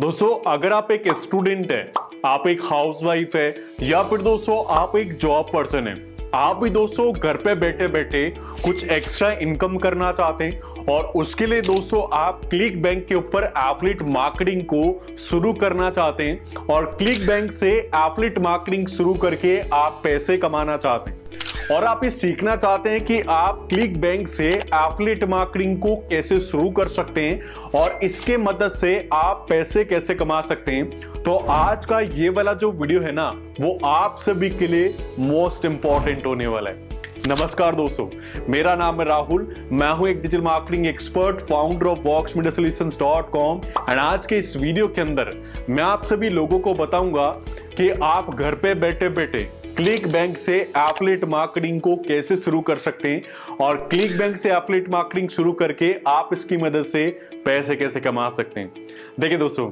दोस्तों अगर आप एक स्टूडेंट है आप एक हाउसवाइफ है या फिर दोस्तों आप एक जॉब पर्सन है आप भी दोस्तों घर पे बैठे बैठे कुछ एक्स्ट्रा इनकम करना चाहते हैं और उसके लिए दोस्तों आप क्लिक बैंक के ऊपर एफलेट मार्केटिंग को शुरू करना चाहते हैं और क्लिक बैंक से एफलेट मार्केटिंग शुरू करके आप पैसे कमाना चाहते हैं और आप ये सीखना चाहते हैं कि आप क्लिक बैंक से एफलेट मार्केटिंग को कैसे शुरू कर सकते हैं और इसके मदद से आप पैसे कैसे कमा सकते हैं तो आज का ये वाला जो वीडियो है ना वो आप सभी के लिए मोस्ट इंपॉर्टेंट होने वाला है नमस्कार दोस्तों मेरा नाम है राहुल मैं हूं एक digital marketing expert founder of Vox media solution dot com and आज के इस वीडियो के अंदर मैं आप सभी लोगों को बताऊंगा कि आप घर पे बैठे बैठे क्लिक बैंक से एफलेट मार्केटिंग को कैसे शुरू कर सकते हैं और क्लिक बैंक से एफलेट मार्केटिंग शुरू करके आप इसकी मदद से पैसे कैसे कमा सकते हैं देखिए दोस्तों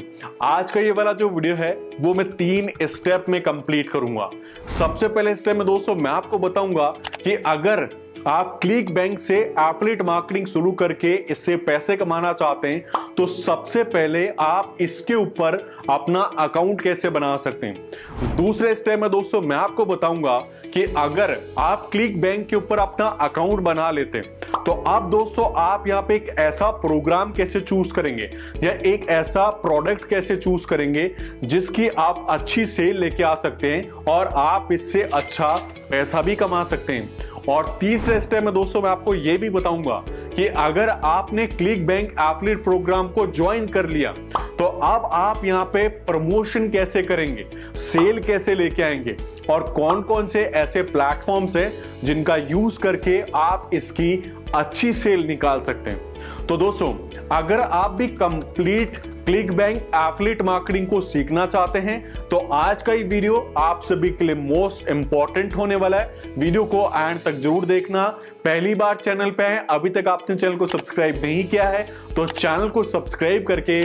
आज का ये वाला जो वीडियो है वो मैं तीन स्टेप में कंप्लीट करूंगा सबसे पहले स्टेप में दोस्तों मैं आपको बताऊंगा कि अगर आप क्लिक बैंक से एफलेट मार्केटिंग शुरू करके इससे पैसे कमाना चाहते हैं तो सबसे पहले आप इसके ऊपर अपना अकाउंट कैसे बना सकते हैं दूसरे स्टेप में दोस्तों मैं आपको बताऊंगा कि अगर आप क्लिक बैंक के ऊपर अपना अकाउंट बना लेते हैं तो आप दोस्तों आप यहाँ पे एक ऐसा प्रोग्राम कैसे चूज करेंगे या एक ऐसा प्रोडक्ट कैसे चूज करेंगे जिसकी आप अच्छी सेल लेके आ सकते हैं और आप इससे अच्छा पैसा भी कमा सकते हैं और तीसरे स्टेप में दोस्तों मैं आपको यह भी बताऊंगा कि अगर आपने क्लिक बैंक एफलेट प्रोग्राम को ज्वाइन कर लिया तो अब आप यहां पे प्रमोशन कैसे करेंगे सेल कैसे लेके आएंगे और कौन कौन से ऐसे प्लेटफॉर्म्स हैं जिनका यूज करके आप इसकी अच्छी सेल निकाल सकते हैं तो दोस्तों अगर आप भी complete ClickBank affiliate marketing को सीखना चाहते हैं तो आज का ये वीडियो आप सभी के लिए मोस्ट इंपॉर्टेंट होने वाला है वीडियो को एंड तक जरूर देखना पहली बार चैनल पे हैं अभी तक आपने चैनल को सब्सक्राइब नहीं किया है तो चैनल को सब्सक्राइब करके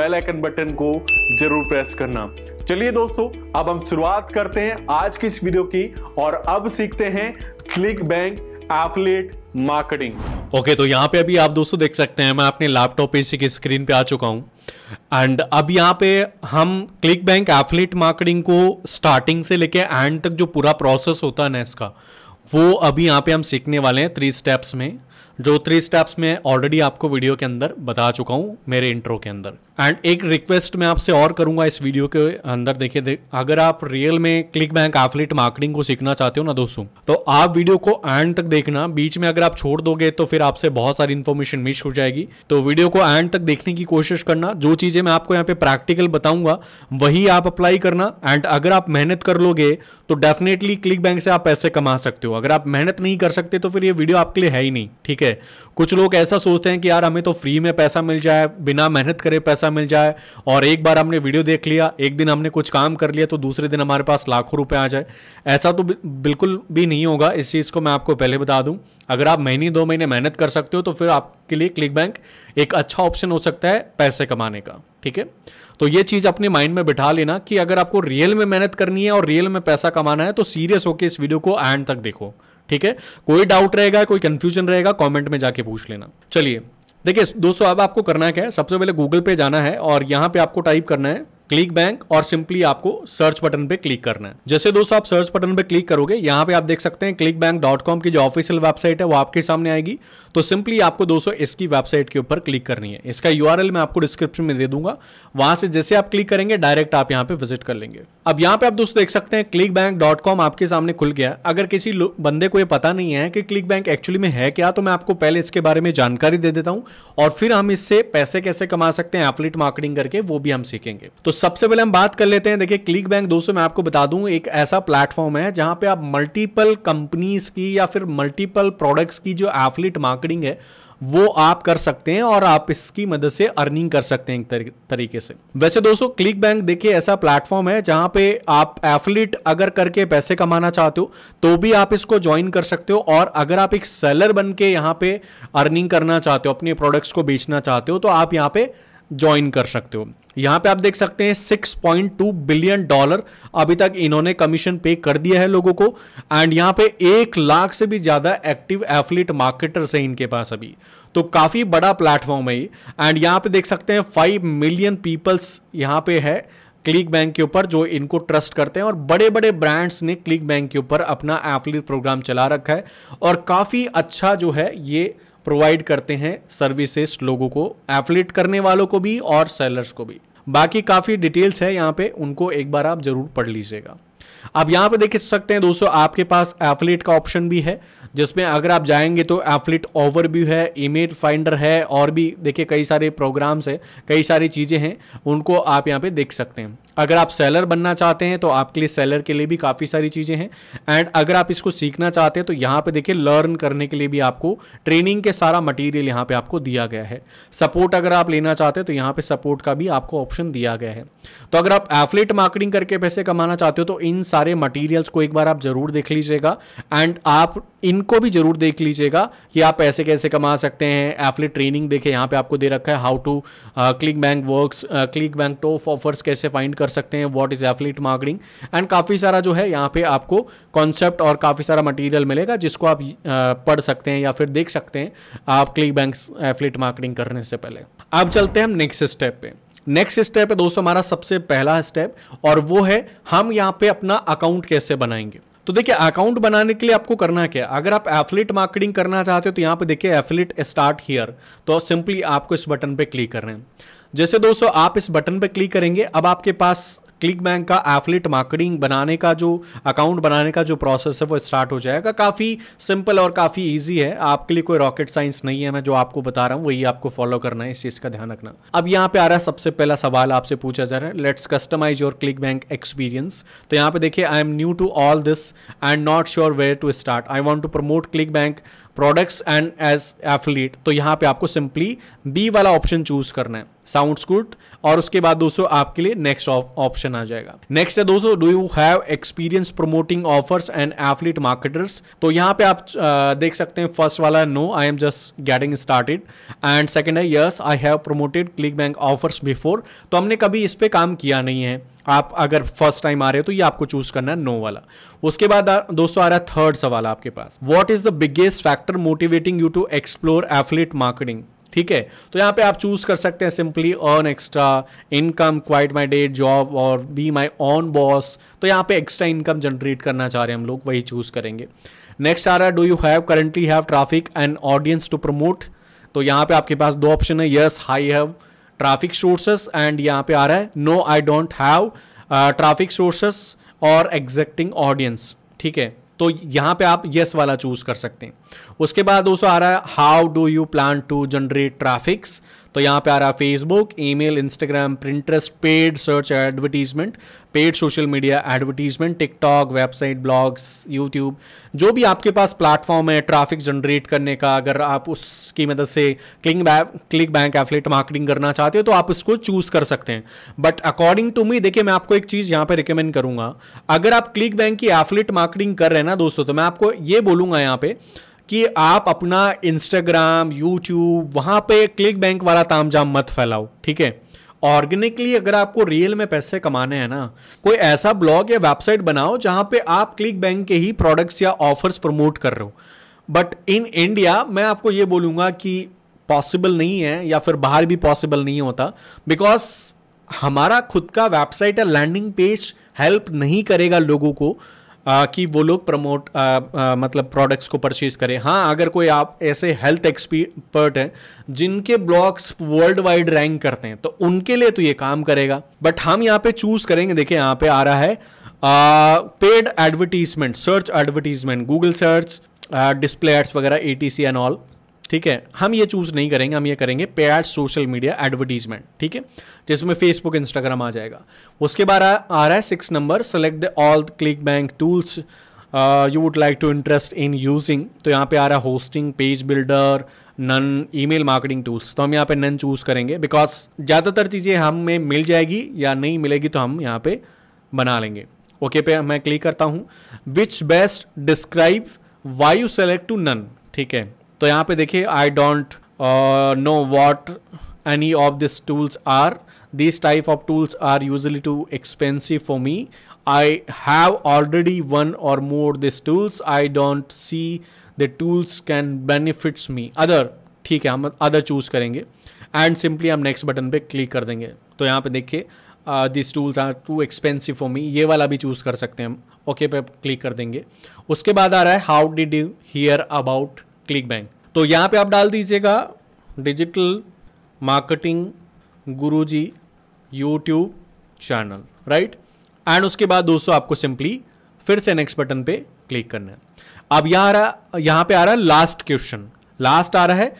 बेल आइकन बटन को जरूर प्रेस करना चलिए दोस्तों अब हम शुरुआत करते हैं आज की इस वीडियो की और अब सीखते हैं ClickBank affiliate marketing okay तो यहाँ पे अभी आप दोस्तों देख सकते हैं मैं अपने लैपटॉप पे इसी की स्क्रीन पे आ चुका हूँ एंड अब यहाँ पे हम क्लिक बैंक एफलेट मार्केटिंग को स्टार्टिंग से लेके एंड तक जो पूरा प्रोसेस होता है ना इसका वो अभी यहाँ पे हम सीखने वाले हैं थ्री स्टेप्स में जो थ्री स्टेप्स में ऑलरेडी आपको वीडियो के अंदर बता चुका हूँ मेरे इंट्रो के अंदर एंड एक रिक्वेस्ट मैं आपसे और करूंगा इस वीडियो के अंदर देखिए दे, अगर आप रियल में क्लिक बैंक एफलेट मार्केटिंग को सीखना चाहते हो ना दोस्तों तो आप वीडियो को एंड तक देखना बीच में अगर आप छोड़ दोगे तो फिर आपसे बहुत सारी इन्फॉर्मेशन मिस हो जाएगी तो वीडियो को एंड तक देखने की कोशिश करना जो चीज़ें मैं आपको यहाँ पे प्रैक्टिकल बताऊंगा वही आप अप्लाई करना एंड अगर आप मेहनत कर लोगे तो डेफिनेटली क्लिक बैंक से आप पैसे कमा सकते हो अगर आप मेहनत नहीं कर सकते तो फिर ये वीडियो आपके लिए है ही नहीं ठीक है कुछ लोग ऐसा सोचते हैं कि यार हमें तो फ्री में पैसा मिल जाए बिना मेहनत करे पैसा पैसा मिल जाए और एक बार हमने वीडियो देख लिया एक दिन हमने कुछ काम कर लिया तो दूसरे दिन हमारे पास लाखों रुपए आ जाए ऐसा तो बिल्कुल भी नहीं होगा इस चीज़ को मैं आपको पहले बता दूं अगर आप महीने दो महीने मेहनत कर सकते हो तो फिर आपके लिए क्लिक बैंक एक अच्छा ऑप्शन हो सकता है पैसे कमाने का ठीक है तो ये चीज़ अपने माइंड में बिठा लेना कि अगर आपको रियल में मेहनत करनी है और रियल में पैसा कमाना है तो सीरियस होकर इस वीडियो को एंड तक देखो ठीक है कोई डाउट रहेगा कोई कंफ्यूजन रहेगा कमेंट में जाके पूछ लेना चलिए देखिए दोस्तों अब आपको करना क्या है सबसे पहले गूगल पे जाना है और यहाँ पे आपको टाइप करना है क्लिक बैंक और सिंपली आपको सर्च बटन पे क्लिक करना है जैसे दोस्तों आप सर्च बटन पे क्लिक करोगे यहाँ पे आप देख सकते हैं क्लिक बैंक डॉट कॉम की जो ऑफिशियल वेबसाइट है वो आपके सामने आएगी तो सिंपली आपको दोस्तों इसकी वेबसाइट के ऊपर क्लिक करनी है इसका यू मैं आपको डिस्क्रिप्शन में दे दूंगा वहां से जैसे आप क्लिक करेंगे डायरेक्ट आप यहाँ पे विजिट कर लेंगे अब यहाँ पे आप दोस्तों देख सकते हैं क्लिक बैंक डॉट कॉम आपके सामने खुल गया अगर किसी बंदे को ये पता नहीं है कि क्लिक बैंक एक्चुअली में है क्या तो मैं आपको पहले इसके बारे में जानकारी दे देता हूँ और फिर हम इससे पैसे कैसे कमा सकते हैं एफलेट मार्केटिंग करके वो भी हम सीखेंगे तो सबसे पहले हम बात कर लेते हैं देखिए क्लिक बैंक दोस्तों मैं आपको बता दूं एक ऐसा प्लेटफॉर्म है जहां पे आप मल्टीपल कंपनीज की या फिर मल्टीपल प्रोडक्ट्स की जो एफलेट मार्केटिंग है वो आप कर सकते हैं और आप इसकी मदद से अर्निंग कर सकते हैं एक तरीके से वैसे दोस्तों क्लिक बैंक देखिए ऐसा प्लेटफॉर्म है जहां पे आप एफलिट अगर करके पैसे कमाना चाहते हो तो भी आप इसको ज्वाइन कर सकते हो और अगर आप एक सेलर बन के यहाँ पे अर्निंग करना चाहते हो अपने प्रोडक्ट्स को बेचना चाहते हो तो आप यहाँ पे ज्वाइन कर सकते हो यहां पे आप देख सकते हैं 6.2 बिलियन डॉलर अभी तक इन्होंने कमीशन पे कर दिया है लोगों को एंड यहाँ पे एक लाख से भी ज़्यादा एक्टिव एफलीट मार्केटर्स हैं इनके पास अभी तो काफ़ी बड़ा प्लेटफॉर्म है एंड यहाँ पे देख सकते हैं फाइव मिलियन पीपल्स यहाँ पे है क्लिक बैंक के ऊपर जो इनको ट्रस्ट करते हैं और बड़े बड़े ब्रांड्स ने क्लिक बैंक के ऊपर अपना एफलीट प्रोग्राम चला रखा है और काफ़ी अच्छा जो है ये प्रोवाइड करते हैं सर्विसेस लोगों को एफिलेट करने वालों को भी और सेलर्स को भी बाकी काफ़ी डिटेल्स है यहाँ पे उनको एक बार आप जरूर पढ़ लीजिएगा आप यहाँ पे देख सकते हैं दोस्तों आपके पास एफिलेट का ऑप्शन भी है जिसमें अगर आप जाएंगे तो एफिलेट ओवरव्यू है इमेज फाइंडर है और भी देखिए कई सारे प्रोग्राम्स है कई सारी चीज़ें हैं उनको आप यहाँ पे देख सकते हैं अगर आप सेलर बनना चाहते हैं तो आपके लिए सेलर के लिए भी काफ़ी सारी चीज़ें हैं एंड अगर आप इसको सीखना चाहते हैं तो यहाँ पे देखिए लर्न करने के लिए भी आपको ट्रेनिंग के सारा मटेरियल यहाँ पे आपको दिया गया है सपोर्ट अगर आप लेना चाहते हैं तो यहाँ पे सपोर्ट का भी आपको ऑप्शन दिया गया है तो अगर आप एफलेट मार्केटिंग करके पैसे कमाना चाहते हो तो इन सारे मटीरियल्स को एक बार आप ज़रूर देख लीजिएगा एंड आप इनको भी जरूर देख लीजिएगा कि आप पैसे कैसे कमा सकते हैं एफलेट ट्रेनिंग देखें यहाँ पे आपको दे रखा है how to ClickBank work ClickBank top offers कैसे फाइंड कर सकते हैं what is affiliate marketing and काफ़ी सारा जो है यहाँ पे आपको कॉन्सेप्ट और काफ़ी सारा मटेरियल मिलेगा जिसको आप uh, पढ़ सकते हैं या फिर देख सकते हैं आप क्लिक बैंक एफलेट मार्केटिंग करने से पहले अब चलते हैं हम नेक्स्ट स्टेप पे नेक्स्ट स्टेप है दोस्तों हमारा सबसे पहला स्टेप और वो है हम यहाँ पे अपना अकाउंट कैसे बनाएंगे तो देखिए अकाउंट बनाने के लिए आपको करना क्या अगर आप एफिलेट मार्केटिंग करना चाहते हो तो यहां पे देखिए एफिलेट स्टार्ट हियर तो सिंपली आपको इस बटन पे क्लिक करना है जैसे दोस्तों आप इस बटन पे क्लिक करेंगे अब आपके पास क्लिक बैंक का एफलेट मार्केटिंग बनाने का जो अकाउंट बनाने का जो प्रोसेस है वो स्टार्ट हो जाएगा काफ़ी सिंपल और काफ़ी ईजी है आपके लिए कोई रॉकेट साइंस नहीं है मैं जो आपको बता रहा हूँ वही आपको फॉलो करना है इस चीज़ का ध्यान रखना अब यहाँ पे आ रहा है सबसे पहला सवाल आपसे पूछा जा रहा है let's customize your ClickBank experience तो यहाँ पे देखिए I am new to all this and not sure where to start I want to promote ClickBank products and as affiliate तो यहाँ पे आपको सिंपली बी वाला ऑप्शन चूज करना है साउंड स्कूट और उसके बाद दोस्तों आपके लिए नेक्स्ट ऑप्शन आ जाएगा नेक्स्ट है दोस्तों do you have experience promoting offers and affiliate marketers तो यहाँ पे आप देख सकते हैं फर्स्ट वाला no I am just getting started and second है yes I have promoted ClickBank offers before तो हमने कभी इस पर काम किया नहीं है आप अगर फर्स्ट टाइम आ रहे हो तो ये आपको चूज करना है नो वाला उसके बाद दोस्तों आ रहा है थर्ड सवाल आपके पास what is the biggest factor motivating you to explore affiliate marketing ठीक है तो यहां पे आप चूज कर सकते हैं simply earn extra income quit my day job और बी माई ऑन बॉस तो यहां पे एक्स्ट्रा इनकम जनरेट करना चाह रहे हैं हम लोग वही चूज करेंगे नेक्स्ट आ रहा है do you have currently have traffic and audience to promote तो यहां पे आपके पास दो ऑप्शन है yes I have traffic sources and यहां पे आ रहा है no I don't have traffic sources और एग्जैक्टिंग ऑडियंस ठीक है तो यहां पे आप यस वाला चूज कर सकते हैं उसके बाद दोस्तों आ रहा है how do you plan to generate traffics तो यहाँ पे आ रहा है Facebook email Instagram Pinterest paid search advertisement paid social media advertisement TikTok website blogs YouTube जो भी आपके पास प्लेटफॉर्म है ट्रैफिक जनरेट करने का अगर आप उसकी मदद से क्लिंग क्लिक बैंक एफलेट मार्केटिंग करना चाहते हो तो आप इसको चूज कर सकते हैं बट अकॉर्डिंग टू मी देखिए मैं आपको एक चीज़ यहाँ पर रिकमेंड करूँगा अगर आप क्लिक बैंक की एफलेट मार्केटिंग कर रहे हैं ना दोस्तों तो मैं आपको ये बोलूँगा यहाँ पे कि आप अपना इंस्टाग्राम यूट्यूब वहां पे क्लिक बैंक वाला जाम मत फैलाओ ठीक है ऑर्गेनिकली अगर आपको रियल में पैसे कमाने हैं ना कोई ऐसा ब्लॉग या वेबसाइट बनाओ जहां पे आप क्लिक बैंक के ही प्रोडक्ट्स या ऑफर्स प्रमोट कर रहे हो बट इन इंडिया मैं आपको ये बोलूंगा कि पॉसिबल नहीं है या फिर बाहर भी पॉसिबल नहीं होता बिकॉज हमारा खुद का वेबसाइट या लैंडिंग पेज हेल्प नहीं करेगा लोगों को आ, कि वो लोग प्रमोट आ, आ, मतलब प्रोडक्ट्स को परचेज करें हाँ अगर कोई आप ऐसे हेल्थ एक्सपर्ट हैं जिनके ब्लॉग्स वर्ल्ड वाइड रैंक करते हैं तो उनके लिए तो ये काम करेगा बट हम यहाँ पे चूज़ करेंगे देखिए यहाँ पे आ रहा है paid advertisement search advertisement Google search display ads वगैरह E T C and all ठीक है हम ये चूज़ नहीं करेंगे हम ये करेंगे पेड सोशल मीडिया एडवर्टीजमेंट ठीक है जिसमें फेसबुक इंस्टाग्राम आ जाएगा उसके बाद आ रहा है six number select the all ClickBank tools you would like to interest in using तो यहाँ पे आ रहा है hosting page builder none email marketing tools तो हम यहाँ पे नन चूज़ करेंगे बिकॉज ज़्यादातर चीज़ें हमें मिल जाएगी या नहीं मिलेगी तो हम यहाँ पे बना लेंगे ओके okay पे मैं क्लिक करता हूँ which best describe why you select to none ठीक है तो यहाँ पे देखिए I don't know what any of this tools are this type of tools are usually too expensive for me I have already one or more this tools I don't see the tools can benefits me other ठीक है हम other choose करेंगे and simply हम next button पे click कर देंगे तो यहाँ पे देखिए this tools are too expensive for me ये वाला भी चूज़ कर सकते हैं हम ओके okay पे क्लिक कर देंगे उसके बाद आ रहा है how did you hear about ClickBank तो यहाँ पे आप डाल दीजिएगा digital marketing Guruji YouTube channel right and उसके बाद दोस्तों आपको सिंपली फिर से नेक्स्ट बटन पे क्लिक करना है अब यहाँ आ रहा यहाँ पे आ रहा है लास्ट क्वेश्चन लास्ट आ रहा है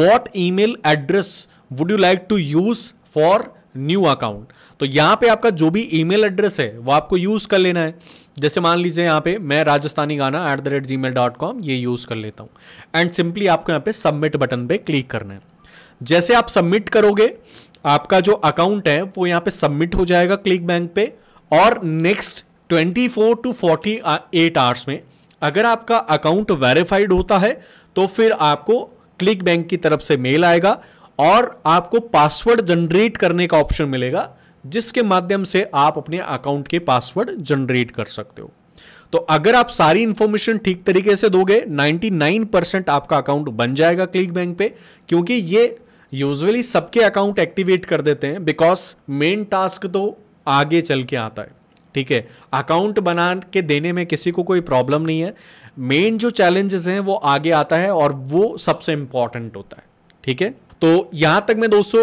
what email address would you like to use for new account तो यहां पे आपका जो भी ईमेल एड्रेस है वो आपको यूज़ कर लेना है जैसे मान लीजिए यहां पे मैं राजस्थानी गाना at the rate gmail dot com ये यूज़ कर लेता हूं एंड सिंपली आपको यहां पे सबमिट बटन पे क्लिक करना है जैसे आप सबमिट करोगे आपका जो अकाउंट है वो यहां पे सबमिट हो जाएगा क्लिक बैंक पे और next twenty four to forty eight hours में अगर आपका अकाउंट वेरीफाइड होता है तो फिर आपको क्लिक बैंक की तरफ से मेल आएगा और आपको पासवर्ड जनरेट करने का ऑप्शन मिलेगा जिसके माध्यम से आप अपने अकाउंट के पासवर्ड जनरेट कर सकते हो तो अगर आप सारी इंफॉर्मेशन ठीक तरीके से दोगे 99 परसेंट आपका अकाउंट बन जाएगा क्लिक बैंक पे क्योंकि ये यूजुअली सबके अकाउंट एक्टिवेट कर देते हैं बिकॉज मेन टास्क तो आगे चल के आता है ठीक है अकाउंट बना के देने में किसी को कोई प्रॉब्लम नहीं है मेन जो चैलेंजेस हैं वो आगे आता है और वो सबसे इंपॉर्टेंट होता है ठीक है तो यहां तक मैं दोस्तों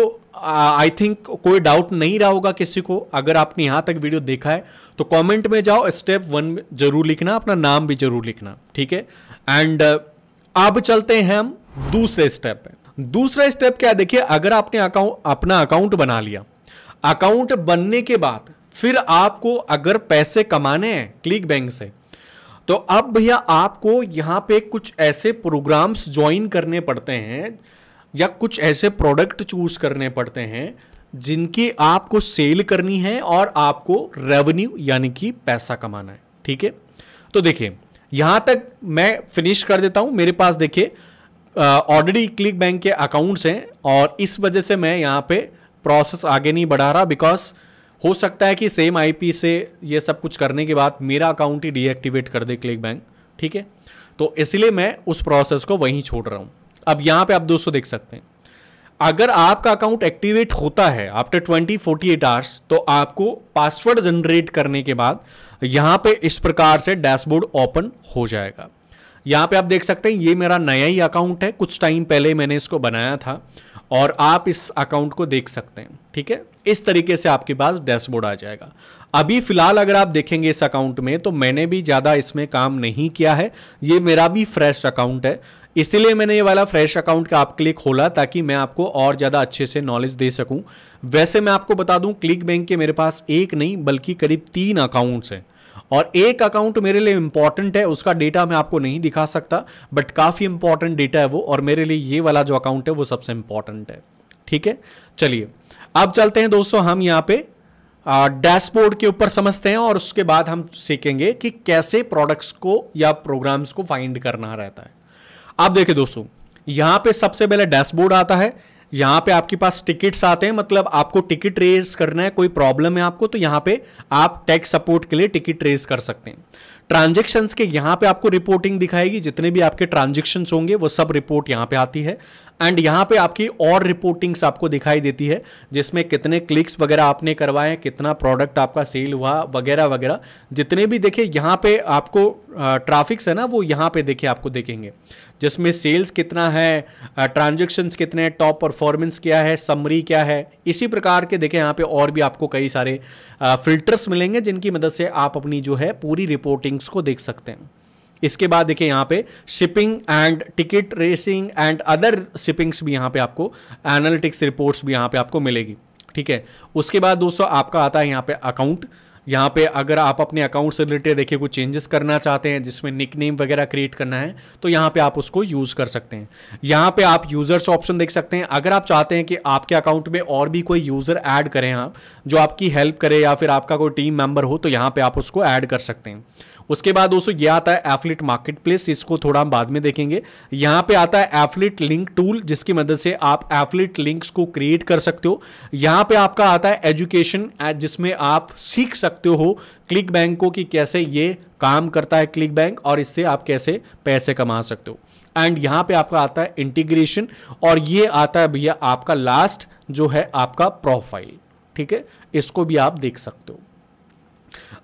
आई थिंक कोई डाउट नहीं रहा होगा किसी को अगर आपने यहां तक वीडियो देखा है तो कमेंट में जाओ स्टेप वन जरूर लिखना अपना नाम भी जरूर लिखना ठीक है एंड अब चलते हैं हम दूसरे स्टेप पे दूसरा स्टेप क्या है देखिए अगर आपने अकाउंट अपना अकाउंट बना लिया अकाउंट बनने के बाद फिर आपको अगर पैसे कमाने हैं क्लिक बैंक से तो अब भैया आपको यहां पे कुछ ऐसे प्रोग्राम्स ज्वाइन करने पड़ते हैं या कुछ ऐसे प्रोडक्ट चूज करने पड़ते हैं जिनकी आपको सेल करनी है और आपको रेवेन्यू यानी कि पैसा कमाना है ठीक है तो देखिए यहां तक मैं फिनिश कर देता हूं मेरे पास देखिए ऑलरेडी क्लिक बैंक के अकाउंट्स हैं और इस वजह से मैं यहाँ पे प्रोसेस आगे नहीं बढ़ा रहा बिकॉज हो सकता है कि सेम आईपी से ये सब कुछ करने के बाद मेरा अकाउंट ही डीएक्टिवेट कर दे क्लिक बैंक ठीक है तो इसलिए मैं उस प्रोसेस को वहीं छोड़ रहा हूँ अब यहां पे आप दोस्तों देख सकते हैं अगर आपका अकाउंट एक्टिवेट होता है after twenty forty eight hours तो आपको पासवर्ड जनरेट करने के बाद यहां पे इस प्रकार से डैशबोर्ड ओपन हो जाएगा यहां पे आप देख सकते हैं ये मेरा नया ही अकाउंट है कुछ टाइम पहले मैंने इसको बनाया था और आप इस अकाउंट को देख सकते हैं ठीक है इस तरीके से आपके पास डैशबोर्ड आ जाएगा अभी फिलहाल अगर आप देखेंगे इस अकाउंट में तो मैंने भी ज़्यादा इसमें काम नहीं किया है ये मेरा भी फ्रेश अकाउंट है इसलिए मैंने ये वाला फ्रेश अकाउंट का आपके लिए खोला ताकि मैं आपको और ज़्यादा अच्छे से नॉलेज दे सकूं वैसे मैं आपको बता दूं क्लिक बैंक के मेरे पास एक नहीं बल्कि करीब तीन अकाउंट्स हैं और एक अकाउंट मेरे लिए इंपॉर्टेंट है उसका डेटा मैं आपको नहीं दिखा सकता बट काफ़ी इंपॉर्टेंट डेटा है वो और मेरे लिए ये वाला जो अकाउंट है वो सबसे इंपॉर्टेंट है ठीक है चलिए अब चलते हैं दोस्तों हम यहाँ पे डैशबोर्ड के ऊपर समझते हैं और उसके बाद हम सीखेंगे कि कैसे प्रोडक्ट्स को या प्रोग्राम्स को फाइंड करना रहता है आप देखिए दोस्तों यहाँ पे सबसे पहले डैशबोर्ड आता है यहाँ पे आपके पास टिकट्स आते हैं मतलब आपको टिकट रेस करना है कोई प्रॉब्लम है आपको तो यहाँ पे आप टैक्स सपोर्ट के लिए टिकट रेस कर सकते हैं ट्रांजेक्शन के यहाँ पे आपको रिपोर्टिंग दिखाएगी जितने भी आपके ट्रांजेक्शन होंगे वो सब रिपोर्ट यहाँ पे आती है एंड यहाँ पे आपकी और रिपोर्टिंग्स आपको दिखाई देती है जिसमें कितने क्लिक्स वगैरह आपने करवाए कितना प्रोडक्ट आपका सेल हुआ वगैरह वगैरह जितने भी देखे यहाँ पे आपको ट्रैफिक्स है ना वो यहाँ पे देखे आपको देखेंगे जिसमें सेल्स कितना है ट्रांजेक्शन्स कितने टॉप परफॉर्मेंस क्या है समरी क्या है इसी प्रकार के देखें यहाँ पे और भी आपको कई सारे फिल्टर्स मिलेंगे जिनकी मदद से आप अपनी जो है पूरी रिपोर्टिंग्स को देख सकते हैं इसके बाद देखिए यहाँ पे shipping and ticket racing and other shippings भी यहाँ पे आपको एनालिटिक्स रिपोर्ट्स भी यहाँ पे आपको मिलेगी ठीक है उसके बाद दोस्तों आपका आता है यहाँ पे अकाउंट यहाँ पे अगर आप अपने अकाउंट से रिलेटेड देखिए कुछ चेंजेस करना चाहते हैं जिसमें निक नेम वगैरह क्रिएट करना है तो यहाँ पे आप उसको यूज़ कर सकते हैं यहाँ पे आप यूज़र्स ऑप्शन देख सकते हैं अगर आप चाहते हैं कि आपके अकाउंट में और भी कोई यूज़र ऐड करें आप जो आपकी हेल्प करे या फिर आपका कोई टीम मेंबर हो तो यहाँ पर आप उसको ऐड कर सकते हैं उसके बाद दोस्तों ये आता है एफलेट मार्केट प्लेस इसको थोड़ा हम बाद में देखेंगे यहां पे आता है एफलेट लिंक टूल जिसकी मदद से आप एफलेट लिंक्स को क्रिएट कर सकते हो यहाँ पे आपका आता है एजुकेशन जिसमें आप सीख सकते हो क्लिक बैंक को कि कैसे ये काम करता है क्लिक बैंक और इससे आप कैसे पैसे कमा सकते हो एंड यहां पे आपका आता है इंटीग्रेशन और ये आता है भैया आपका लास्ट जो है आपका प्रोफाइल ठीक है इसको भी आप देख सकते हो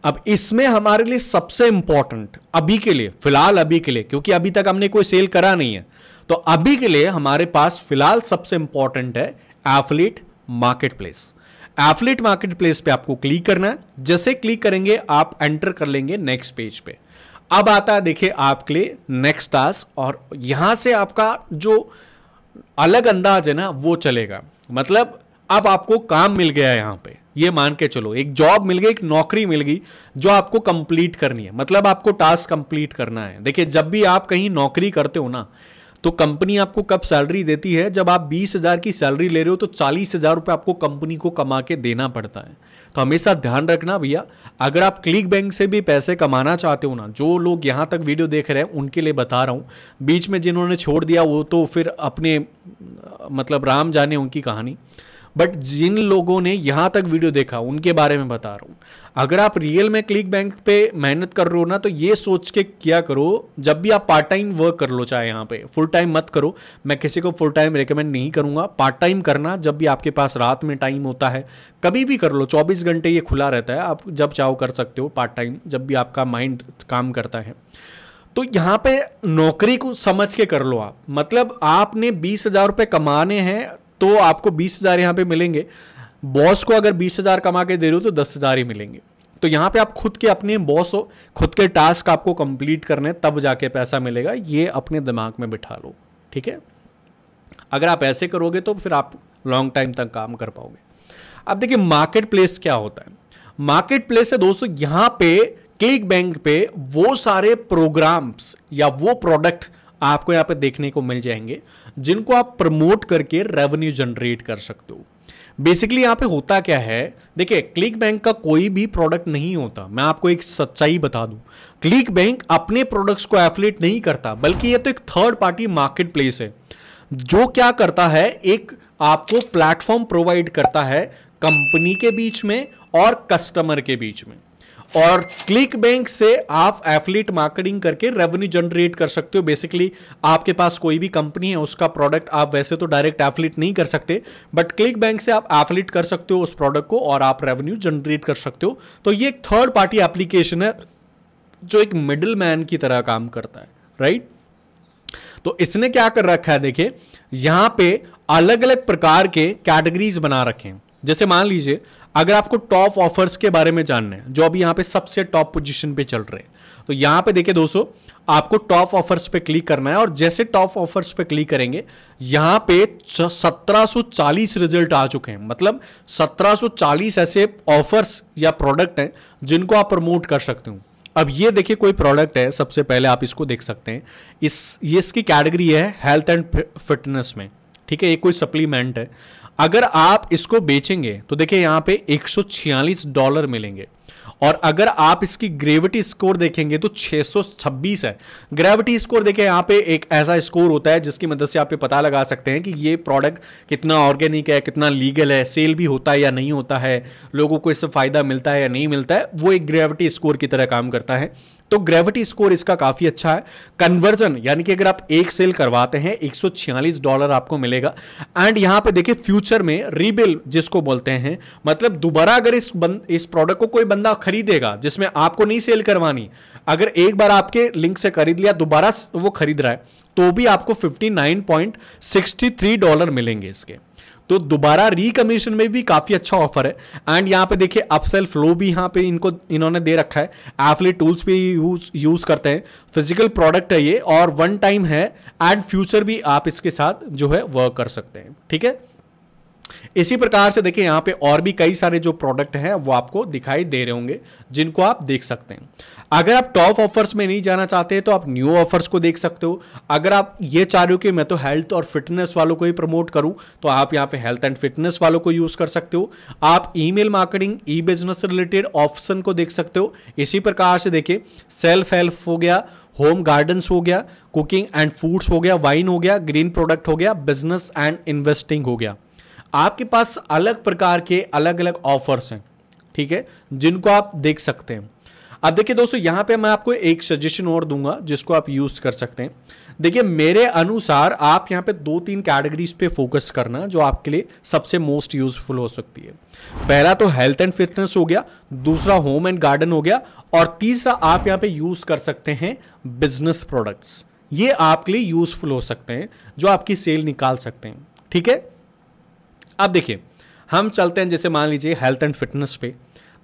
अब इसमें हमारे लिए सबसे इंपॉर्टेंट अभी के लिए फिलहाल अभी के लिए क्योंकि अभी तक हमने कोई सेल करा नहीं है तो अभी के लिए हमारे पास फिलहाल सबसे इंपॉर्टेंट है affiliate marketplace affiliate marketplace पर आपको क्लिक करना है जैसे क्लिक करेंगे आप एंटर कर लेंगे नेक्स्ट पेज पे अब आता है देखिए आपके लिए नेक्स्ट टास्क और यहां से आपका जो अलग अंदाज है ना वो चलेगा मतलब अब आपको काम मिल गया यहां पे ये मान के चलो एक जॉब मिल गई एक नौकरी मिल गई जो आपको कंप्लीट करनी है मतलब आपको टास्क कंप्लीट करना है देखिए जब भी आप कहीं नौकरी करते हो ना तो कंपनी आपको कब सैलरी देती है जब आप बीस हज़ार की सैलरी ले रहे हो तो चालीस हज़ार रुपये आपको कंपनी को कमा के देना पड़ता है तो हमेशा ध्यान रखना भैया अगर आप क्लिक बैंक से भी पैसे कमाना चाहते हो ना जो लोग यहाँ तक वीडियो देख रहे हैं उनके लिए बता रहा हूँ बीच में जिन्होंने छोड़ दिया वो तो फिर अपने मतलब राम जाने उनकी कहानी बट जिन लोगों ने यहां तक वीडियो देखा उनके बारे में बता रहा हूं अगर आप रियल में क्लिक बैंक पे मेहनत कर रहे हो ना तो ये सोच के क्या करो जब भी आप पार्ट टाइम वर्क कर लो चाहे यहाँ पे फुल टाइम मत करो मैं किसी को फुल टाइम रिकमेंड नहीं करूँगा पार्ट टाइम करना जब भी आपके पास रात में टाइम होता है कभी भी कर लो चौबीस घंटे ये खुला रहता है आप जब चाहो कर सकते हो पार्ट टाइम जब भी आपका माइंड काम करता है तो यहाँ पे नौकरी को समझ के कर लो आप मतलब आपने बीस हजार रुपये कमाने हैं तो आपको बीस हज़ार यहां पर मिलेंगे बॉस को अगर बीस हज़ार कमा के दे रहे हो तो दस हज़ार ही मिलेंगे तो यहां पे आप खुद के अपने बॉस हो खुद के टास्क आपको कंप्लीट करने तब जाके पैसा मिलेगा ये अपने दिमाग में बिठा लो ठीक है अगर आप ऐसे करोगे तो फिर आप लॉन्ग टाइम तक काम कर पाओगे अब देखिए मार्केट प्लेस क्या होता है मार्केट प्लेस है दोस्तों यहां पे क्लिक बैंक पे वो सारे प्रोग्राम्स या वो प्रोडक्ट आपको यहां पे देखने को मिल जाएंगे जिनको आप प्रमोट करके रेवेन्यू जनरेट कर सकते हो बेसिकली यहाँ पे होता क्या है देखिए क्लिक बैंक का कोई भी प्रोडक्ट नहीं होता मैं आपको एक सच्चाई बता दूं क्लिक बैंक अपने प्रोडक्ट्स को एफिलेट नहीं करता बल्कि ये तो एक थर्ड पार्टी मार्केट प्लेस है जो क्या करता है एक आपको प्लेटफॉर्म प्रोवाइड करता है कंपनी के बीच में और कस्टमर के बीच में और क्लिक बैंक से आप एफलीट मार्केटिंग करके रेवेन्यू जनरेट कर सकते हो बेसिकली आपके पास कोई भी कंपनी है उसका प्रोडक्ट आप वैसे तो डायरेक्ट एफलीट नहीं कर सकते बट क्लिक बैंक से आप एफिलेट कर सकते हो उस प्रोडक्ट को और आप रेवेन्यू जनरेट कर सकते हो तो ये एक थर्ड पार्टी एप्लीकेशन है जो एक मिडिल मैन की तरह काम करता है राइट तो इसने क्या कर रखा है देखिए यहां पे अलग अलग प्रकार के कैटेगरीज बना रखे हैं जैसे मान लीजिए अगर आपको टॉप ऑफर्स के बारे में जानना है जो अभी यहाँ पे सबसे टॉप पोजीशन पे चल रहे हैं तो यहाँ पे देखिए दोस्तों आपको टॉप ऑफर्स पे क्लिक करना है और जैसे टॉप ऑफर्स पे क्लिक करेंगे यहाँ पे 1740 रिजल्ट आ चुके हैं मतलब 1740 ऐसे ऑफर्स या प्रोडक्ट हैं जिनको आप प्रमोट कर सकते हो अब ये देखिए कोई प्रोडक्ट है सबसे पहले आप इसको देख सकते हैं इस ये इसकी कैटेगरी है हेल्थ एंड फिटनेस में ठीक है ये कोई सप्लीमेंट है अगर आप इसको बेचेंगे तो देखिए यहां पे 146 डॉलर मिलेंगे और अगर आप इसकी ग्रेविटी स्कोर देखेंगे तो 626 है ग्रेविटी स्कोर देखिए यहां पे एक ऐसा स्कोर होता है जिसकी मदद से आप ये पता लगा सकते हैं कि ये प्रोडक्ट कितना ऑर्गेनिक है कितना लीगल है सेल भी होता है या नहीं होता है लोगों को इससे फ़ायदा मिलता है या नहीं मिलता है वो एक ग्रेविटी स्कोर की तरह काम करता है तो ग्रेविटी स्कोर इसका काफ़ी अच्छा है कन्वर्जन यानी कि अगर आप एक सेल करवाते हैं एक डॉलर आपको मिलेगा एंड यहां पे देखिए फ्यूचर में रीबिल जिसको बोलते हैं मतलब दोबारा अगर इस बन, इस प्रोडक्ट को कोई बंदा खरीदेगा जिसमें आपको नहीं सेल करवानी अगर एक बार आपके लिंक से खरीद लिया दोबारा वो खरीद रहा है तो भी आपको 59.63 डॉलर मिलेंगे इसके तो दोबारा रिकमीशन में भी काफ़ी अच्छा ऑफर है एंड यहाँ पे देखिए अपसेल फ्लो भी यहाँ पे इनको इन्होंने दे रखा है एफली टूल्स भी यूज यूज़ करते हैं फिजिकल प्रोडक्ट है ये और वन टाइम है एंड फ्यूचर भी आप इसके साथ जो है वर्क कर सकते हैं ठीक है इसी प्रकार से देखिए यहाँ पे और भी कई सारे जो प्रोडक्ट हैं वो आपको दिखाई दे रहे होंगे जिनको आप देख सकते हैं अगर आप टॉप ऑफर्स में नहीं जाना चाहते तो आप न्यू ऑफर्स को देख सकते हो अगर आप ये चाह रहे हो कि मैं तो हेल्थ और फिटनेस वालों को ही प्रमोट करूँ तो आप यहाँ पे हेल्थ एंड फिटनेस वालों को यूज़ कर सकते हो आप email marketing e business related option को देख सकते हो इसी प्रकार से देखिए सेल्फ हेल्प हो गया होम गार्डन्स हो गया कुकिंग एंड फूड्स हो गया वाइन हो गया ग्रीन प्रोडक्ट हो गया बिजनेस एंड इन्वेस्टिंग हो गया आपके पास अलग प्रकार के अलग अलग ऑफर्स हैं ठीक है जिनको आप देख सकते हैं अब देखिए दोस्तों यहाँ पे मैं आपको एक सजेशन और दूंगा जिसको आप यूज़ कर सकते हैं देखिए मेरे अनुसार आप यहाँ पे दो तीन कैटेगरीज पे फोकस करना जो आपके लिए सबसे मोस्ट यूजफुल हो सकती है पहला तो हेल्थ एंड फिटनेस हो गया दूसरा होम एंड गार्डन हो गया और तीसरा आप यहाँ पे यूज़ कर सकते हैं बिजनेस प्रोडक्ट्स ये आपके लिए यूजफुल हो सकते हैं जो आपकी सेल निकाल सकते हैं ठीक है अब देखिए हम चलते हैं जैसे मान लीजिए हेल्थ एंड फिटनेस पे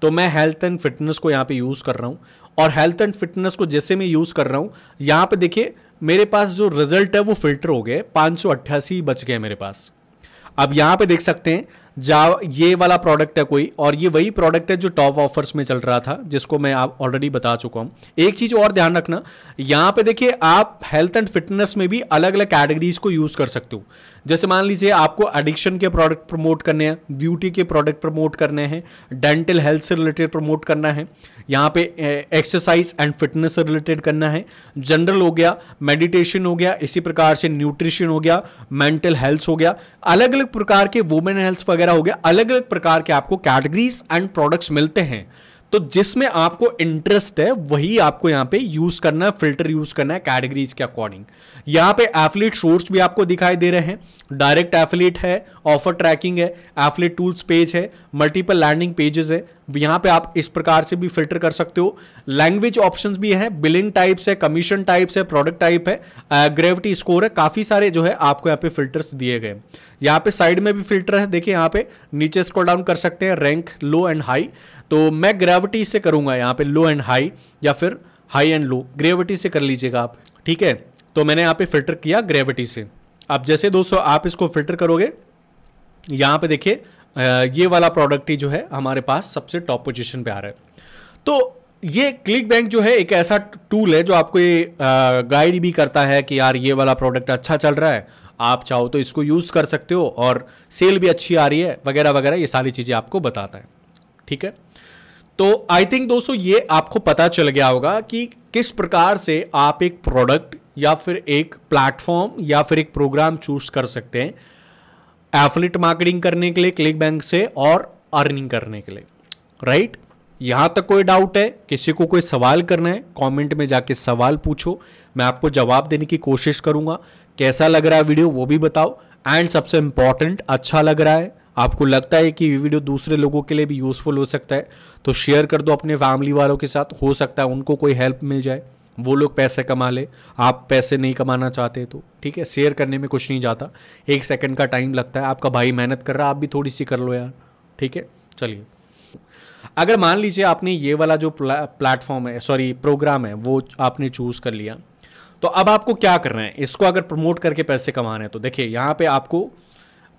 तो मैं हेल्थ एंड फिटनेस को यहाँ पे यूज़ कर रहा हूँ और हेल्थ एंड फिटनेस को जैसे मैं यूज़ कर रहा हूँ यहाँ पे देखिए मेरे पास जो रिजल्ट है वो फिल्टर हो गए पाँच बच गए मेरे पास अब यहाँ पे देख सकते हैं जा ये वाला प्रोडक्ट है कोई और ये वही प्रोडक्ट है जो टॉप ऑफर्स में चल रहा था जिसको मैं आप ऑलरेडी बता चुका हूँ एक चीज़ और ध्यान रखना यहाँ पे देखिए आप हेल्थ एंड फिटनेस में भी अलग अलग कैटेगरीज को यूज़ कर सकते हो जैसे मान लीजिए आपको एडिक्शन के प्रोडक्ट प्रमोट करने हैं ब्यूटी के प्रोडक्ट प्रमोट करने हैं डेंटल हेल्थ से रिलेटेड प्रमोट करना है यहाँ पे एक्सरसाइज एंड फिटनेस से रिलेटेड करना है जनरल हो गया मेडिटेशन हो गया इसी प्रकार से न्यूट्रिशन हो गया मेंटल हेल्थ हो गया अलग अलग प्रकार के वुमेन हेल्थ वगैरह हो गया अलग अलग प्रकार के आपको कैटेगरीज एंड प्रोडक्ट्स मिलते हैं तो जिसमें आपको इंटरेस्ट है वही आपको यहाँ पे यूज करना है फिल्टर यूज करना है कैटेगरीज के अकॉर्डिंग यहाँ पे एफिलेट सोर्स भी आपको दिखाई दे रहे हैं डायरेक्ट एफिलेट है ऑफर ट्रैकिंग है एफिलेट टूल्स पेज है मल्टीपल लैंडिंग पेजेस है यहाँ पे आप इस प्रकार से भी फिल्टर कर सकते हो लैंग्वेज ऑप्शन भी है बिलिंग टाइप्स है कमीशन टाइप्स है प्रोडक्ट टाइप है ग्रेविटी स्कोर है काफ़ी सारे जो है आपको यहाँ पे फिल्टर दिए गए यहाँ पे साइड में भी फिल्टर है देखिए यहाँ पे नीचे स्क्रॉल डाउन कर सकते हैं रैंक लो एंड हाई तो मैं ग्रेविटी से करूंगा यहाँ पे लो एंड हाई या फिर हाई एंड लो ग्रेविटी से कर लीजिएगा आप ठीक है तो मैंने यहाँ पे फिल्टर किया ग्रेविटी से अब जैसे दोस्तों आप इसको फिल्टर करोगे यहाँ पे देखिए ये वाला प्रोडक्ट ही जो है हमारे पास सबसे टॉप पोजिशन पर आ रहा है तो ये क्लिक बैंक जो है एक ऐसा टूल है जो आपको ये गाइड भी करता है कि यार ये वाला प्रोडक्ट अच्छा चल रहा है आप चाहो तो इसको यूज़ कर सकते हो और सेल भी अच्छी आ रही है वगैरह वगैरह ये सारी चीज़ें आपको बताता है ठीक है तो आई थिंक दोस्तों ये आपको पता चल गया होगा कि किस प्रकार से आप एक प्रोडक्ट या फिर एक प्लेटफॉर्म या फिर एक प्रोग्राम चूज कर सकते हैं एफलेट मार्केटिंग करने के लिए क्लिक बैंक से और अर्निंग करने के लिए राइट right? तक कोई डाउट है किसी को कोई सवाल करना है कमेंट में जाके सवाल पूछो मैं आपको जवाब देने की कोशिश करूँगा कैसा लग रहा है वीडियो वो भी बताओ एंड सबसे इंपॉर्टेंट अच्छा लग रहा है आपको लगता है कि ये वीडियो दूसरे लोगों के लिए भी यूज़फुल हो सकता है तो शेयर कर दो अपने फैमिली वालों के साथ हो सकता है उनको कोई हेल्प मिल जाए वो लोग पैसे कमा ले आप पैसे नहीं कमाना चाहते तो ठीक है शेयर करने में कुछ नहीं जाता एक सेकंड का टाइम लगता है आपका भाई मेहनत कर रहा है आप भी थोड़ी सी कर लो यार ठीक है चलिए अगर मान लीजिए आपने ये वाला जो प्लेटफॉर्म है सॉरी प्रोग्राम है वो आपने चूज़ कर लिया तो अब आपको क्या करना है इसको अगर प्रमोट करके पैसे कमाने हैं तो देखिए यहाँ पे आपको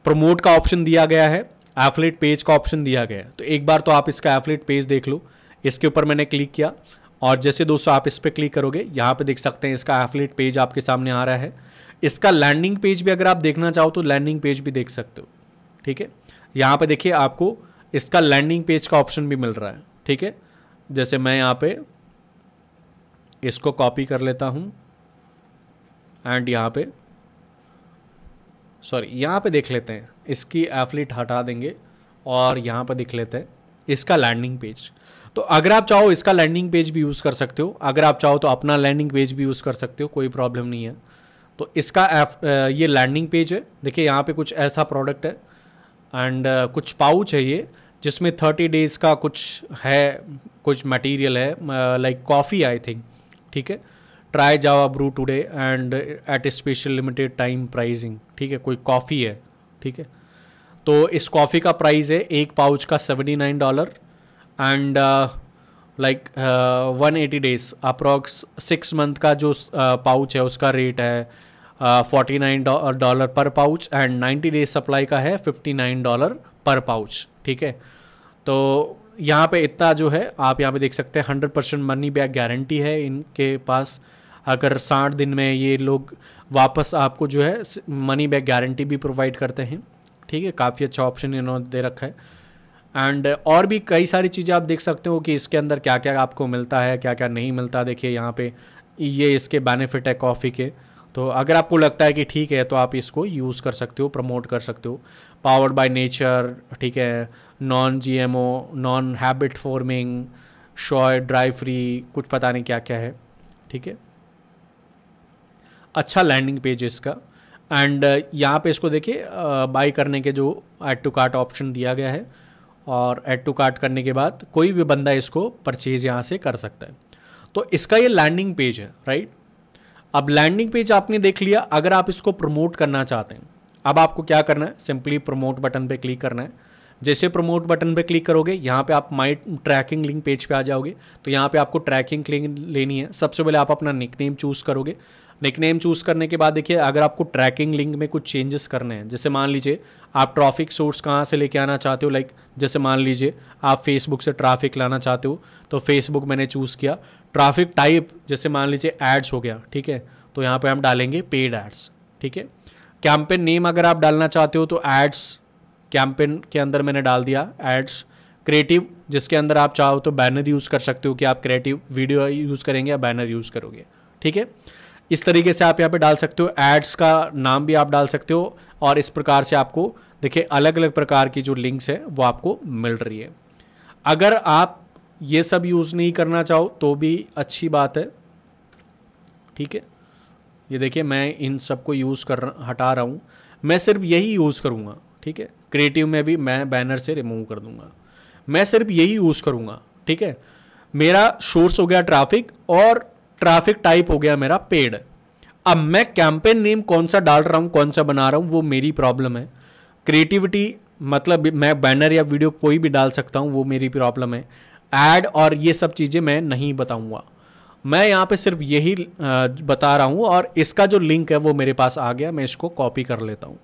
प्रमोट का ऑप्शन दिया गया है एफलेट पेज का ऑप्शन दिया गया है तो एक बार तो आप इसका एफलेट पेज देख लो इसके ऊपर मैंने क्लिक किया और जैसे दोस्तों आप इस पर क्लिक करोगे यहाँ पे देख सकते हैं इसका एफलेट पेज आपके सामने आ रहा है इसका लैंडिंग पेज भी अगर आप देखना चाहो तो लैंडिंग पेज भी देख सकते हो ठीक है यहाँ पे देखिए आपको इसका लैंडिंग पेज का ऑप्शन भी मिल रहा है ठीक है जैसे मैं यहाँ पे इसको कॉपी कर लेता हूँ एंड यहाँ पे सॉरी यहाँ पे देख लेते हैं इसकी एफलीट हटा देंगे और यहाँ पर देख लेते हैं इसका लैंडिंग पेज तो अगर आप चाहो इसका लैंडिंग पेज भी यूज़ कर सकते हो अगर आप चाहो तो अपना लैंडिंग पेज भी यूज़ कर सकते हो कोई प्रॉब्लम नहीं है तो इसका एफ ये लैंडिंग पेज है देखिए यहाँ पे कुछ ऐसा प्रोडक्ट है एंड कुछ पाउच है ये जिसमें थर्टी डेज़ का कुछ है कुछ मटेरियल है लाइक कॉफ़ी आई थिंक ठीक है try Java Brew today and at a special limited time pricing ठीक है कोई कॉफ़ी है ठीक है तो इस कॉफ़ी का प्राइस है एक पाउच का seventy nine dollar and like uh, uh, one eighty days approx six month का जो uh, पाउच uh, है उसका रेट है forty nine dollar per pouch and ninety days supply का है fifty nine dollar per pouch ठीक है तो यहाँ पे इतना जो है आप यहाँ पे देख सकते हैं hundred percent money back guarantee है इनके पास अगर साठ दिन में ये लोग वापस आपको जो है मनी बैक गारंटी भी प्रोवाइड करते हैं ठीक है काफ़ी अच्छा ऑप्शन इन्होंने दे रखा है एंड और भी कई सारी चीज़ें आप देख सकते हो कि इसके अंदर क्या क्या आपको मिलता है क्या क्या नहीं मिलता देखिए यहाँ पे ये इसके बेनिफिट है कॉफ़ी के तो अगर आपको लगता है कि ठीक है तो आप इसको यूज़ कर सकते हो प्रमोट कर सकते हो पावर्ड बाय नेचर ठीक है non GMO non habit forming soy dry free कुछ पता नहीं क्या क्या है ठीक है अच्छा लैंडिंग पेज है इसका एंड uh, यहाँ पे इसको देखिए बाई uh, करने के जो ऐड टू कार्ट ऑप्शन दिया गया है और ऐड टू कार्ट करने के बाद कोई भी बंदा इसको परचेज यहाँ से कर सकता है तो इसका ये लैंडिंग पेज है राइट अब लैंडिंग पेज आपने देख लिया अगर आप इसको प्रमोट करना चाहते हैं अब आपको क्या करना है सिंपली प्रमोट बटन पे क्लिक करना है जैसे प्रमोट बटन पे क्लिक करोगे यहाँ पे आप माई ट्रैकिंग लिंक पेज पे आ जाओगे तो यहाँ पे आपको ट्रैकिंग लिंक लेनी है सबसे पहले आप अपना निक नेम चूज़ करोगे निकनेम चूज़ करने के बाद देखिए अगर आपको ट्रैकिंग लिंक में कुछ चेंजेस करने हैं जैसे मान लीजिए आप ट्रैफिक सोर्स कहाँ से लेके आना चाहते हो लाइक जैसे मान लीजिए आप फेसबुक से ट्रैफिक लाना चाहते हो तो फेसबुक मैंने चूज़ किया ट्रैफिक टाइप जैसे मान लीजिए एड्स हो गया ठीक है तो यहाँ पर हम डालेंगे पेड एड्स ठीक है कैंपेन नेम अगर आप डालना चाहते हो तो एड्स कैंपेन के अंदर मैंने डाल दिया एड्स क्रिएटिव जिसके अंदर आप चाहो तो बैनर यूज़ कर सकते हो कि आप क्रिएटिव वीडियो यूज़ करेंगे या बैनर यूज़ करोगे ठीक है इस तरीके से आप यहाँ पे डाल सकते हो एड्स का नाम भी आप डाल सकते हो और इस प्रकार से आपको देखिए अलग अलग प्रकार की जो लिंक्स है वो आपको मिल रही है अगर आप ये सब यूज़ नहीं करना चाहो तो भी अच्छी बात है ठीक है ये देखिए मैं इन सबको यूज़ कर हटा रहा हूँ मैं सिर्फ यही यूज़ करूँगा ठीक है क्रिएटिव में भी मैं बैनर से रिमूव कर दूँगा मैं सिर्फ यही यूज़ करूँगा ठीक है मेरा सोर्स हो गया ट्रैफिक और ट्रैफिक टाइप हो गया मेरा पेड अब मैं कैंपेन नेम कौन सा डाल रहा हूँ कौन सा बना रहा हूँ वो मेरी प्रॉब्लम है क्रिएटिविटी मतलब मैं बैनर या वीडियो कोई भी डाल सकता हूँ वो मेरी प्रॉब्लम है एड और ये सब चीज़ें मैं नहीं बताऊँगा मैं यहाँ पे सिर्फ यही बता रहा हूँ और इसका जो लिंक है वो मेरे पास आ गया मैं इसको कॉपी कर लेता हूँ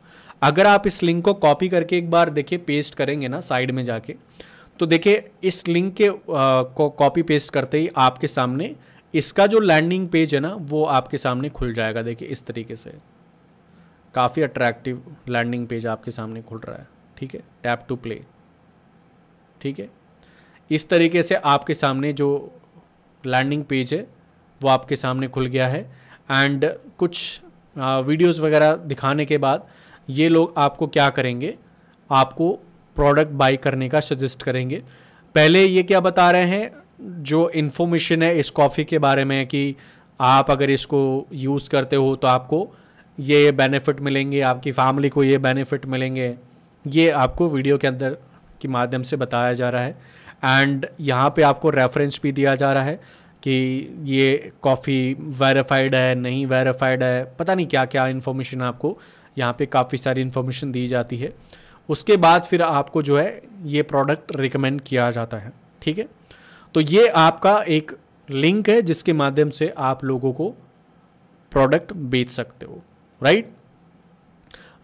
अगर आप इस लिंक को कॉपी करके एक बार देखिए पेस्ट करेंगे ना साइड में जाके तो देखिए इस लिंक के आ, को कॉपी पेस्ट करते ही आपके सामने इसका जो लैंडिंग पेज है ना वो आपके सामने खुल जाएगा देखिए इस तरीके से काफ़ी अट्रैक्टिव लैंडिंग पेज आपके सामने खुल रहा है ठीक है टैप टू प्ले ठीक है इस तरीके से आपके सामने जो लैंडिंग पेज है वो आपके सामने खुल गया है एंड कुछ वीडियोस वगैरह दिखाने के बाद ये लोग आपको क्या करेंगे आपको प्रोडक्ट बाई करने का सजेस्ट करेंगे पहले ये क्या बता रहे हैं जो इन्फॉर्मेशन है इस कॉफ़ी के बारे में कि आप अगर इसको यूज़ करते हो तो आपको ये बेनिफिट मिलेंगे आपकी फैमिली को ये बेनिफिट मिलेंगे ये आपको वीडियो के अंदर के माध्यम से बताया जा रहा है एंड यहाँ पे आपको रेफरेंस भी दिया जा रहा है कि ये कॉफ़ी वेरीफाइड है नहीं वेरीफाइड है पता नहीं क्या क्या इन्फॉर्मेशन आपको यहाँ पे काफ़ी सारी इन्फॉर्मेशन दी जाती है उसके बाद फिर आपको जो है ये प्रोडक्ट रिकमेंड किया जाता है ठीक है तो ये आपका एक लिंक है जिसके माध्यम से आप लोगों को प्रोडक्ट बेच सकते हो राइट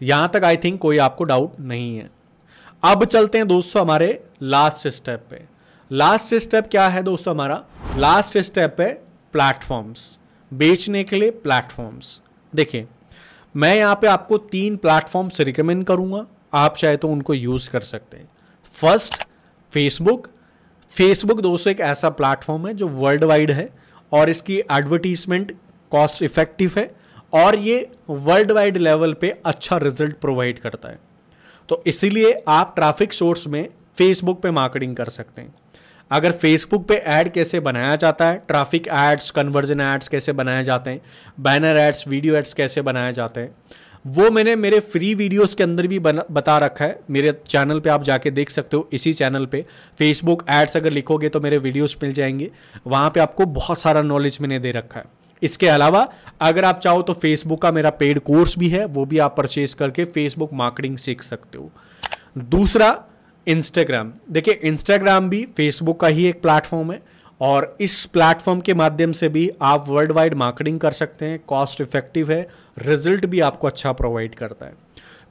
यहां तक आई थिंक कोई आपको डाउट नहीं है अब चलते हैं दोस्तों हमारे लास्ट स्टेप पे लास्ट स्टेप क्या है दोस्तों हमारा लास्ट स्टेप है प्लेटफॉर्म्स बेचने के लिए प्लेटफॉर्म्स देखिए मैं यहां पे आपको तीन प्लेटफॉर्म्स रिकमेंड करूंगा आप चाहे तो उनको यूज़ कर सकते हैं फर्स्ट फेसबुक फेसबुक दोस्तों एक ऐसा प्लेटफॉर्म है जो वर्ल्ड वाइड है और इसकी एडवर्टीजमेंट कॉस्ट इफेक्टिव है और ये वर्ल्ड वाइड लेवल पे अच्छा रिजल्ट प्रोवाइड करता है तो इसीलिए आप ट्रैफिक सोर्स में फेसबुक पे मार्केटिंग कर सकते हैं अगर फेसबुक पे ऐड कैसे बनाया जाता है ट्रैफिक एड्स कन्वर्जन एड्स कैसे बनाए जाते हैं बैनर एड्स वीडियो एड्स कैसे बनाए जाते हैं वो मैंने मेरे फ्री वीडियोस के अंदर भी बना बता रखा है मेरे चैनल पे आप जाके देख सकते हो इसी चैनल पे फेसबुक एड्स अगर लिखोगे तो मेरे वीडियोस मिल जाएंगे वहाँ पे आपको बहुत सारा नॉलेज मैंने दे रखा है इसके अलावा अगर आप चाहो तो फेसबुक का मेरा पेड कोर्स भी है वो भी आप परचेज करके फेसबुक मार्केटिंग सीख सकते हो दूसरा इंस्टाग्राम देखिए इंस्टाग्राम भी फेसबुक का ही एक प्लेटफॉर्म है और इस प्लेटफॉर्म के माध्यम से भी आप वर्ल्ड वाइड मार्केटिंग कर सकते हैं कॉस्ट इफेक्टिव है रिजल्ट भी आपको अच्छा प्रोवाइड करता है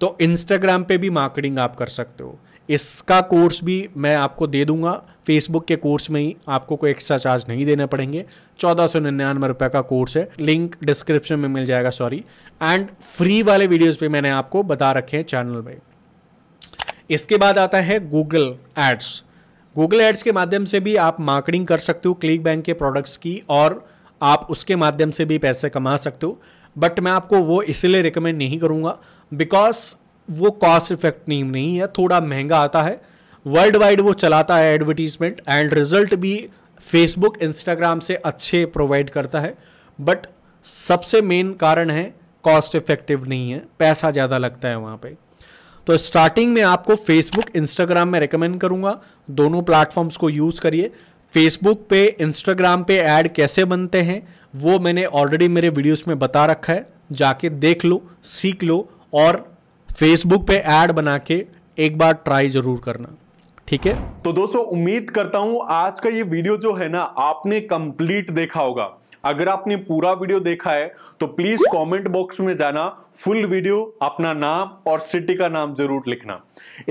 तो इंस्टाग्राम पे भी मार्केटिंग आप कर सकते हो इसका कोर्स भी मैं आपको दे दूंगा फेसबुक के कोर्स में ही आपको कोई एक्स्ट्रा चार्ज नहीं देने पड़ेंगे चौदह सौ निन्यानवे रुपये का कोर्स है लिंक डिस्क्रिप्शन में मिल जाएगा सॉरी एंड फ्री वाले वीडियोस पे मैंने आपको बता रखे हैं चैनल में इसके बाद आता है गूगल एड्स गूगल एड्स के माध्यम से भी आप मार्केटिंग कर सकते हो क्लिक बैंक के प्रोडक्ट्स की और आप उसके माध्यम से भी पैसे कमा सकते हो बट मैं आपको वो इसलिए रिकमेंड नहीं करूँगा बिकॉज वो कॉस्ट इफेक्ट नहीं, है थोड़ा महंगा आता है वर्ल्ड वाइड वो चलाता है एडवर्टीजमेंट एंड रिजल्ट भी फेसबुक इंस्टाग्राम से अच्छे प्रोवाइड करता है बट सबसे मेन कारण है कॉस्ट इफेक्टिव नहीं है पैसा ज़्यादा लगता है वहाँ पे तो स्टार्टिंग में आपको फेसबुक इंस्टाग्राम में रिकमेंड करूंगा दोनों प्लेटफॉर्म्स को यूज़ करिए फेसबुक पे इंस्टाग्राम पे ऐड कैसे बनते हैं वो मैंने ऑलरेडी मेरे वीडियोस में बता रखा है जाके देख लो सीख लो और फेसबुक पे ऐड बना के एक बार ट्राई ज़रूर करना ठीक है तो दोस्तों उम्मीद करता हूं आज का ये वीडियो जो है ना आपने कंप्लीट देखा होगा अगर आपने पूरा वीडियो देखा है तो प्लीज कमेंट बॉक्स में जाना फुल वीडियो अपना नाम और सिटी का नाम जरूर लिखना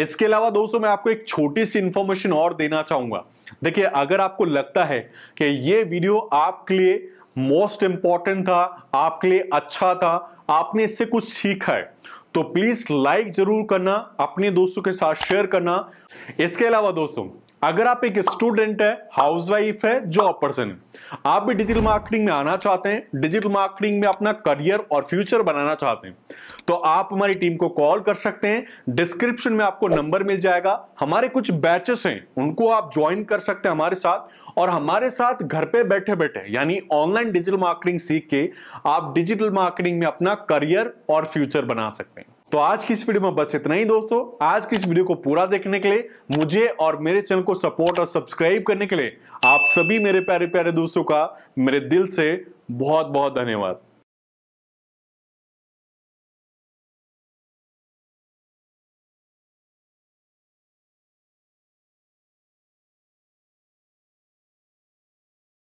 इसके अलावा दोस्तों मैं आपको एक छोटी सी इंफॉर्मेशन और देना चाहूंगा देखिए अगर आपको लगता है कि ये वीडियो आपके लिए मोस्ट इंपॉर्टेंट था आपके लिए अच्छा था आपने इससे कुछ सीखा है तो प्लीज लाइक जरूर करना अपने दोस्तों के साथ शेयर करना इसके अलावा दोस्तों अगर आप एक स्टूडेंट है हाउसवाइफ है जॉब पर्सन है आप भी डिजिटल मार्केटिंग में आना चाहते हैं डिजिटल मार्केटिंग में अपना करियर और फ्यूचर बनाना चाहते हैं तो आप हमारी टीम को कॉल कर सकते हैं डिस्क्रिप्शन में आपको नंबर मिल जाएगा हमारे कुछ बैचेस हैं उनको आप ज्वाइन कर सकते हैं हमारे साथ और हमारे साथ घर पे बैठे बैठे यानी ऑनलाइन डिजिटल मार्केटिंग सीख के आप डिजिटल मार्केटिंग में अपना करियर और फ्यूचर बना सकते हैं तो आज की इस वीडियो में बस इतना ही दोस्तों आज की इस वीडियो को पूरा देखने के लिए मुझे और मेरे चैनल को सपोर्ट और सब्सक्राइब करने के लिए आप सभी मेरे प्यारे प्यारे दोस्तों का मेरे दिल से बहुत बहुत धन्यवाद